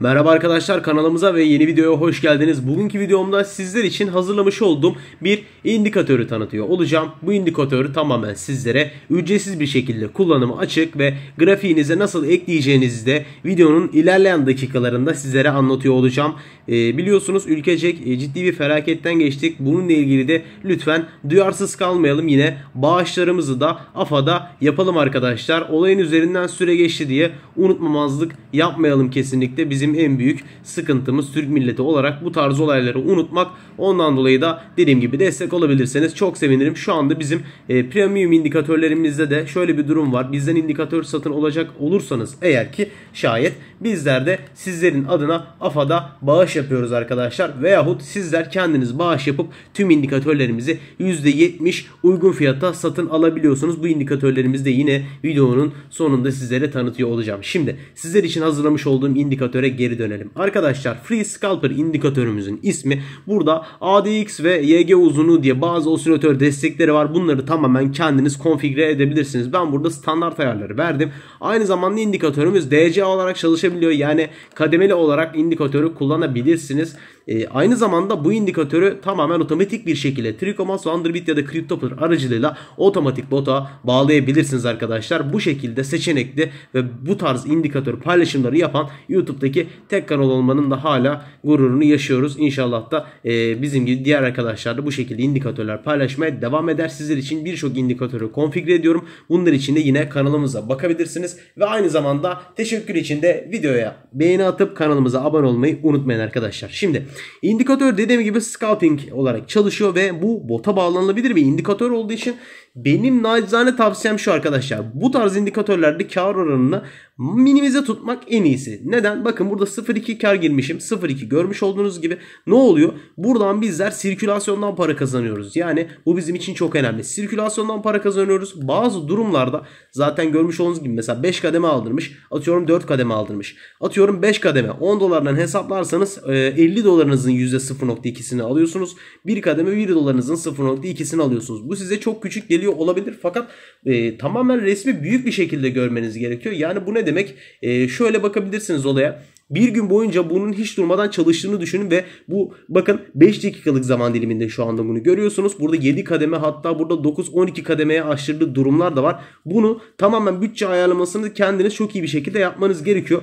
Merhaba arkadaşlar kanalımıza ve yeni videoya hoş geldiniz. Bugünkü videomda sizler için hazırlamış olduğum bir indikatörü tanıtıyor olacağım. Bu indikatörü tamamen sizlere ücretsiz bir şekilde kullanımı açık ve grafiğinize nasıl ekleyeceğinizi de videonun ilerleyen dakikalarında sizlere anlatıyor olacağım. Ee, e, biliyorsunuz ülkecek ciddi bir felaketten geçtik. Bununla ilgili de lütfen duyarsız kalmayalım. Yine bağışlarımızı da AFA'da yapalım arkadaşlar. Olayın üzerinden süre geçti diye unutmamazlık yapmayalım kesinlikle. Bizim bizim en büyük sıkıntımız Türk milleti olarak bu tarz olayları unutmak. Ondan dolayı da dediğim gibi destek olabilirseniz çok sevinirim. Şu anda bizim e, premium indikatörlerimizde de şöyle bir durum var. Bizden indikatör satın olacak olursanız eğer ki şayet bizler de sizlerin adına AFA'da bağış yapıyoruz arkadaşlar. Veyahut sizler kendiniz bağış yapıp tüm indikatörlerimizi %70 uygun fiyata satın alabiliyorsunuz. Bu indikatörlerimizi de yine videonun sonunda sizlere tanıtıyor olacağım. Şimdi sizler için hazırlamış olduğum indikatöre geri dönelim. Arkadaşlar Free Scalper indikatörümüzün ismi burada ADX ve YG uzunluğu diye bazı osilatör destekleri var. Bunları tamamen kendiniz konfigüre edebilirsiniz. Ben burada standart ayarları verdim. Aynı zamanda indikatörümüz DCA olarak çalışabiliyor. Yani kademeli olarak indikatörü kullanabilirsiniz. E, aynı zamanda bu indikatörü tamamen otomatik bir şekilde Tricomas, Underbit ya da CryptoPer aracılığıyla otomatik bota bağlayabilirsiniz arkadaşlar. Bu şekilde seçenekli ve bu tarz indikatör paylaşımları yapan YouTube'daki tek kanal olmanın da hala gururunu yaşıyoruz. İnşallah da e, bizim gibi diğer arkadaşlar da bu şekilde indikatörler paylaşmaya devam eder. Sizler için birçok indikatörü konfigüre ediyorum. Bunlar için de yine kanalımıza bakabilirsiniz ve aynı zamanda teşekkür için de videoya beğeni atıp kanalımıza abone olmayı unutmayın arkadaşlar. Şimdi İndikatör dediğim gibi scouting olarak çalışıyor ve bu bota bağlanabilir bir indikatör olduğu için benim nacizane tavsiyem şu arkadaşlar. Bu tarz indikatörlerde kar oranını minimize tutmak en iyisi. Neden? Bakın burada 0.2 kar girmişim. 0.2 görmüş olduğunuz gibi ne oluyor? Buradan bizler sirkülasyondan para kazanıyoruz. Yani bu bizim için çok önemli. Sirkülasyondan para kazanıyoruz. Bazı durumlarda zaten görmüş olduğunuz gibi mesela 5 kademe aldırmış. Atıyorum 4 kademe aldırmış. Atıyorum 5 kademe 10 dolardan hesaplarsanız 50 e, dolarınızın %0.2'sini alıyorsunuz. 1 kademe 1 dolarınızın 0.2'sini alıyorsunuz. Bu size çok küçük geliyor geliyor olabilir. Fakat e, tamamen resmi büyük bir şekilde görmeniz gerekiyor. Yani bu ne demek? E, şöyle bakabilirsiniz olaya. Bir gün boyunca bunun hiç durmadan çalıştığını düşünün ve bu bakın 5 dakikalık zaman diliminde şu anda bunu görüyorsunuz. Burada 7 kademe hatta burada 9-12 kademeye aşırdığı durumlar da var. Bunu tamamen bütçe ayarlamasını kendiniz çok iyi bir şekilde yapmanız gerekiyor.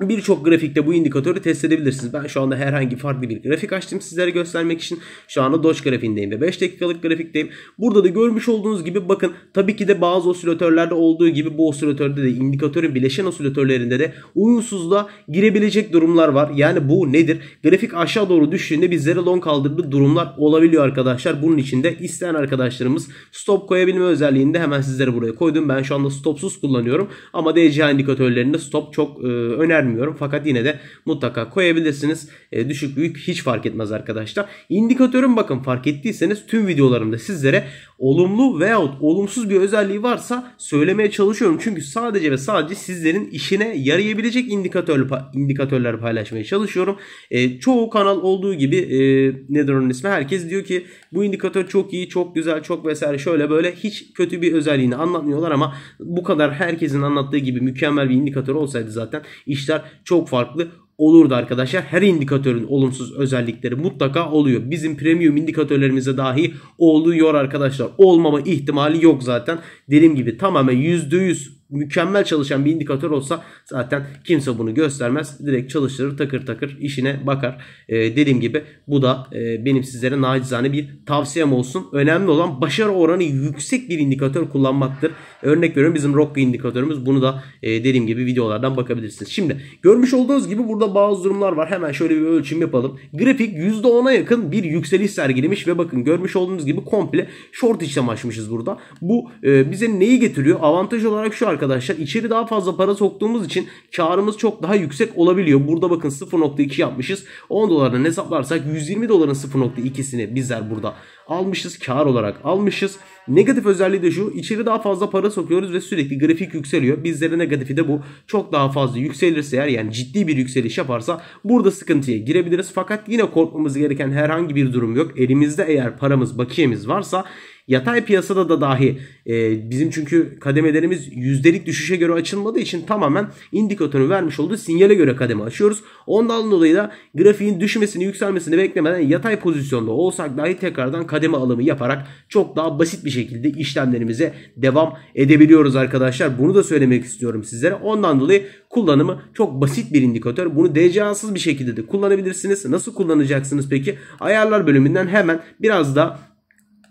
Birçok grafikte bu indikatörü test edebilirsiniz. Ben şu anda herhangi farklı bir grafik açtım sizlere göstermek için. Şu anda Doge grafiğindeyim ve 5 dakikalık grafikteyim. Burada da görmüş olduğunuz gibi bakın tabii ki de bazı osilatörlerde olduğu gibi bu osilatörde de indikatörün bileşen osilatörlerinde de uyumsuzluğa girebilecek durumlar var. Yani bu nedir? Grafik aşağı doğru düştüğünde bizlere long kaldırdığı durumlar olabiliyor arkadaşlar. Bunun için de isteyen arkadaşlarımız stop koyabilme özelliğini de hemen sizlere buraya koydum. Ben şu anda stopsuz kullanıyorum ama DCA indikatörlerinde stop çok e, önemli önermiyorum. Fakat yine de mutlaka koyabilirsiniz. E, düşük büyük hiç fark etmez arkadaşlar. İndikatörün bakın fark ettiyseniz tüm videolarımda sizlere olumlu veyahut olumsuz bir özelliği varsa söylemeye çalışıyorum. Çünkü sadece ve sadece sizlerin işine yarayabilecek indikatör, indikatörler paylaşmaya çalışıyorum. E, çoğu kanal olduğu gibi e, nedir onun ismi herkes diyor ki bu indikatör çok iyi, çok güzel, çok vesaire şöyle böyle hiç kötü bir özelliğini anlatmıyorlar ama bu kadar herkesin anlattığı gibi mükemmel bir indikatör olsaydı zaten işler çok farklı olurdu arkadaşlar. Her indikatörün olumsuz özellikleri mutlaka oluyor. Bizim premium indikatörlerimize dahi oluyor arkadaşlar. Olmama ihtimali yok zaten. Dediğim gibi tamamen %100 mükemmel çalışan bir indikatör olsa zaten kimse bunu göstermez. Direkt çalıştırır takır takır işine bakar. E, dediğim gibi bu da e, benim sizlere nacizane bir tavsiyem olsun. Önemli olan başarı oranı yüksek bir indikatör kullanmaktır. Örnek veriyorum bizim Rocco indikatörümüz. Bunu da e, dediğim gibi videolardan bakabilirsiniz. Şimdi görmüş olduğunuz gibi burada bazı durumlar var. Hemen şöyle bir ölçüm yapalım. Grafik %10'a yakın bir yükseliş sergilemiş ve bakın görmüş olduğunuz gibi komple short işlem açmışız burada. Bu e, bize neyi getiriyor? Avantaj olarak şu arkadaşlar arkadaşlar içeri daha fazla para soktuğumuz için karımız çok daha yüksek olabiliyor. Burada bakın 0.2 yapmışız. 10 dolardan hesaplarsak 120 doların 0.2'sini bizler burada almışız. Kar olarak almışız. Negatif özelliği de şu. İçeri daha fazla para sokuyoruz ve sürekli grafik yükseliyor. Bizlere negatifi de bu. Çok daha fazla yükselirse eğer yani ciddi bir yükseliş yaparsa burada sıkıntıya girebiliriz. Fakat yine korkmamız gereken herhangi bir durum yok. Elimizde eğer paramız, bakiyemiz varsa Yatay piyasada da dahi e, bizim çünkü kademelerimiz yüzdelik düşüşe göre açılmadığı için tamamen indikatörün vermiş olduğu sinyale göre kademe açıyoruz. Ondan dolayı da grafiğin düşmesini yükselmesini beklemeden yatay pozisyonda olsak dahi tekrardan kademe alımı yaparak çok daha basit bir şekilde işlemlerimize devam edebiliyoruz arkadaşlar. Bunu da söylemek istiyorum sizlere. Ondan dolayı kullanımı çok basit bir indikatör. Bunu DCA'sız bir şekilde de kullanabilirsiniz. Nasıl kullanacaksınız peki? Ayarlar bölümünden hemen biraz da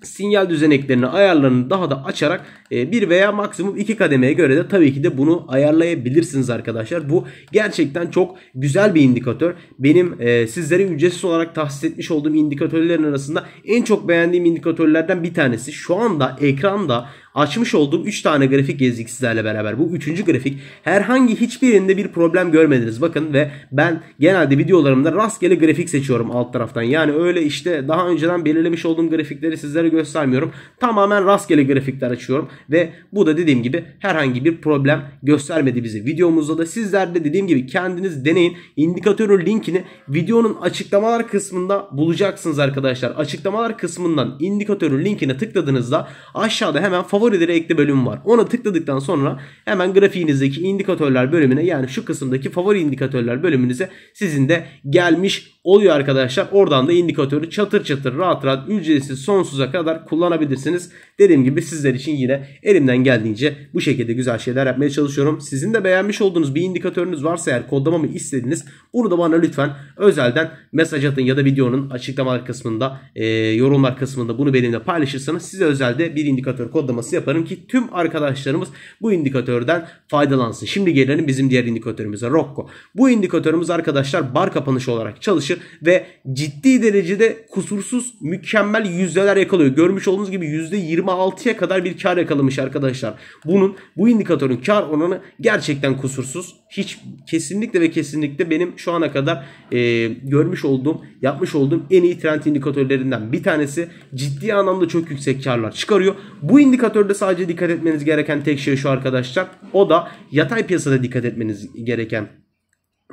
sinyal düzeneklerini ayarlarını daha da açarak e, bir veya maksimum iki kademeye göre de tabii ki de bunu ayarlayabilirsiniz arkadaşlar. Bu gerçekten çok güzel bir indikatör. Benim e, sizlere ücretsiz olarak tahsis etmiş olduğum indikatörlerin arasında en çok beğendiğim indikatörlerden bir tanesi. Şu anda ekranda Açmış olduğum 3 tane grafik gezdik sizlerle beraber. Bu 3. grafik. Herhangi hiçbirinde bir problem görmediniz. Bakın ve ben genelde videolarımda rastgele grafik seçiyorum alt taraftan. Yani öyle işte daha önceden belirlemiş olduğum grafikleri sizlere göstermiyorum. Tamamen rastgele grafikler açıyorum. Ve bu da dediğim gibi herhangi bir problem göstermedi bize. Videomuzda da sizler de dediğim gibi kendiniz deneyin. İndikatörün linkini videonun açıklamalar kısmında bulacaksınız arkadaşlar. Açıklamalar kısmından indikatörün linkine tıkladığınızda aşağıda hemen favori favorileri ekle bölümü var. Ona tıkladıktan sonra hemen grafiğinizdeki indikatörler bölümüne yani şu kısımdaki favori indikatörler bölümünüze sizin de gelmiş oluyor arkadaşlar. Oradan da indikatörü çatır çatır rahat rahat ücretsiz sonsuza kadar kullanabilirsiniz. Dediğim gibi sizler için yine elimden geldiğince bu şekilde güzel şeyler yapmaya çalışıyorum. Sizin de beğenmiş olduğunuz bir indikatörünüz varsa eğer kodlamamı istediniz, bunu da bana lütfen özelden mesaj atın ya da videonun açıklamalar kısmında e, yorumlar kısmında bunu benimle paylaşırsanız size özelde bir indikatör kodlaması yaparım ki tüm arkadaşlarımız bu indikatörden faydalansın. Şimdi gelelim bizim diğer indikatörümüze Rocco. Bu indikatörümüz arkadaşlar bar kapanışı olarak çalışır çalışır ve ciddi derecede kusursuz mükemmel yüzdeler yakalıyor. Görmüş olduğunuz gibi %26'ya kadar bir kar yakalamış arkadaşlar. Bunun bu indikatörün kar oranı gerçekten kusursuz. Hiç kesinlikle ve kesinlikle benim şu ana kadar e, görmüş olduğum, yapmış olduğum en iyi trend indikatörlerinden bir tanesi. Ciddi anlamda çok yüksek karlar çıkarıyor. Bu indikatörde sadece dikkat etmeniz gereken tek şey şu arkadaşlar. O da yatay piyasada dikkat etmeniz gereken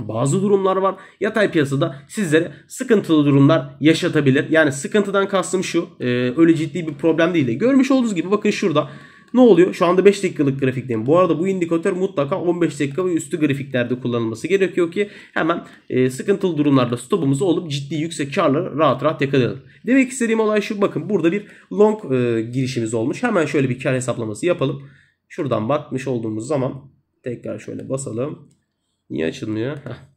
bazı durumlar var. Yatay piyasada sizlere sıkıntılı durumlar yaşatabilir. Yani sıkıntıdan kastım şu. E, öyle ciddi bir problem değil de. Görmüş olduğunuz gibi bakın şurada. Ne oluyor? Şu anda 5 dakikalık grafikteyim. Bu arada bu indikatör mutlaka 15 dakika ve üstü grafiklerde kullanılması gerekiyor ki hemen e, sıkıntılı durumlarda stopumuzu olup ciddi yüksek karları rahat rahat yakalayalım. Demek istediğim olay şu. Bakın burada bir long e, girişimiz olmuş. Hemen şöyle bir kar hesaplaması yapalım. Şuradan bakmış olduğumuz zaman tekrar şöyle basalım. niye açılmıyor? Heh.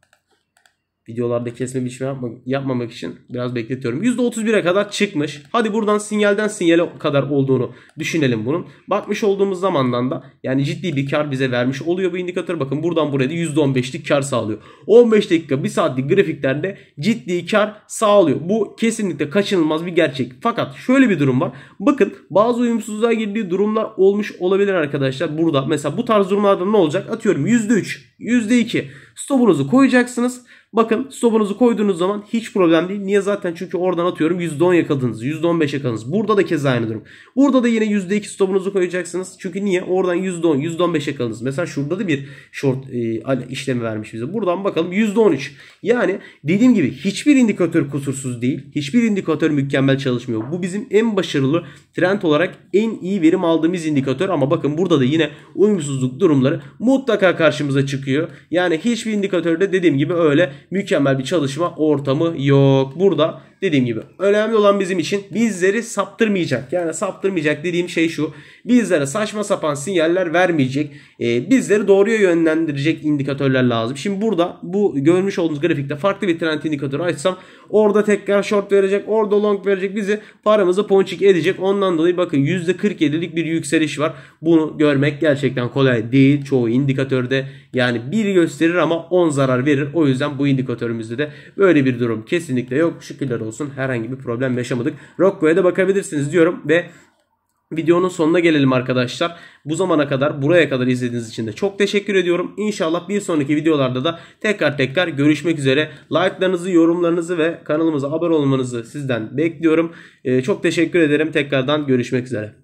videolarda kesme biçme yapma, yapmamak için biraz bekletiyorum. %31'e kadar çıkmış. Hadi buradan sinyalden sinyale kadar olduğunu düşünelim bunun. Bakmış olduğumuz zamandan da yani ciddi bir kar bize vermiş oluyor bu indikatör. Bakın buradan buraya da %15'lik kar sağlıyor. 15 dakika 1 saatlik grafiklerde ciddi kar sağlıyor. Bu kesinlikle kaçınılmaz bir gerçek. Fakat şöyle bir durum var. Bakın bazı uyumsuzluğa girdiği durumlar olmuş olabilir arkadaşlar. Burada mesela bu tarz durumlarda ne olacak? Atıyorum %3, %2 stopunuzu koyacaksınız. Bakın stopunuzu koyduğunuz zaman hiç problem değil. Niye zaten çünkü oradan atıyorum %10 yakaladınız. %15 yakaladınız. Burada da keza aynı durum. Burada da yine %2 stopunuzu koyacaksınız. Çünkü niye? Oradan %10, %15 yakaladınız. Mesela şurada da bir short e, işlemi vermiş bize. Buradan bakalım %13. Yani dediğim gibi hiçbir indikatör kusursuz değil. Hiçbir indikatör mükemmel çalışmıyor. Bu bizim en başarılı trend olarak en iyi verim aldığımız indikatör. Ama bakın burada da yine uyumsuzluk durumları mutlaka karşımıza çıkıyor. Yani hiçbir indikatörde dediğim gibi öyle mükemmel bir çalışma ortamı yok. Burada Dediğim gibi önemli olan bizim için bizleri saptırmayacak. Yani saptırmayacak dediğim şey şu. Bizlere saçma sapan sinyaller vermeyecek. E, bizleri doğruya yönlendirecek indikatörler lazım. Şimdi burada bu görmüş olduğunuz grafikte farklı bir trend indikatörü açsam orada tekrar short verecek. Orada long verecek. Bizi paramızı ponçik edecek. Ondan dolayı bakın %47'lik bir yükseliş var. Bunu görmek gerçekten kolay değil. Çoğu indikatörde yani bir gösterir ama 10 zarar verir. O yüzden bu indikatörümüzde de böyle bir durum kesinlikle yok. Şükürler olsun olsun herhangi bir problem yaşamadık. Rocco'ya da bakabilirsiniz diyorum ve videonun sonuna gelelim arkadaşlar. Bu zamana kadar buraya kadar izlediğiniz için de çok teşekkür ediyorum. İnşallah bir sonraki videolarda da tekrar tekrar görüşmek üzere. Like'larınızı, yorumlarınızı ve kanalımıza abone olmanızı sizden bekliyorum. Ee, çok teşekkür ederim. Tekrardan görüşmek üzere.